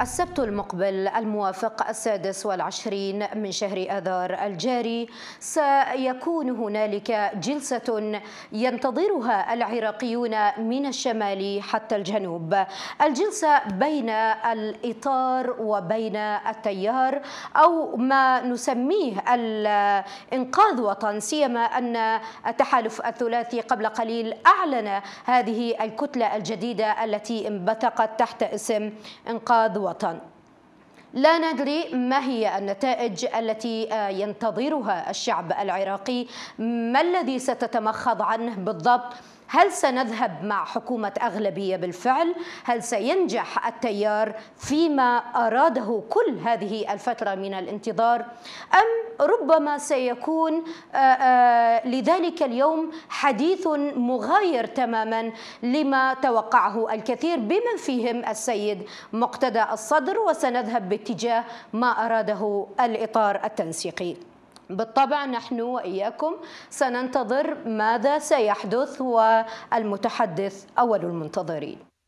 السبت المقبل الموافق السادس والعشرين من شهر آذار الجاري سيكون هنالك جلسة ينتظرها العراقيون من الشمال حتى الجنوب الجلسة بين الإطار وبين التيار أو ما نسميه الإنقاذ وطن سيما أن التحالف الثلاثي قبل قليل أعلن هذه الكتلة الجديدة التي انبثقت تحت اسم إنقاذ وطن الوطن لا ندري ما هي النتائج التي آه، ينتظرها الشعب العراقي ما الذي ستتمخض عنه بالضبط هل سنذهب مع حكومة أغلبية بالفعل؟ هل سينجح التيار فيما أراده كل هذه الفترة من الانتظار؟ أم ربما سيكون آه، آه، لذلك اليوم حديث مغاير تماما لما توقعه الكثير بمن فيهم السيد مقتدى الصدر وسنذهب باتجاه ما أراده الإطار التنسيقي بالطبع نحن وإياكم سننتظر ماذا سيحدث والمتحدث أول المنتظرين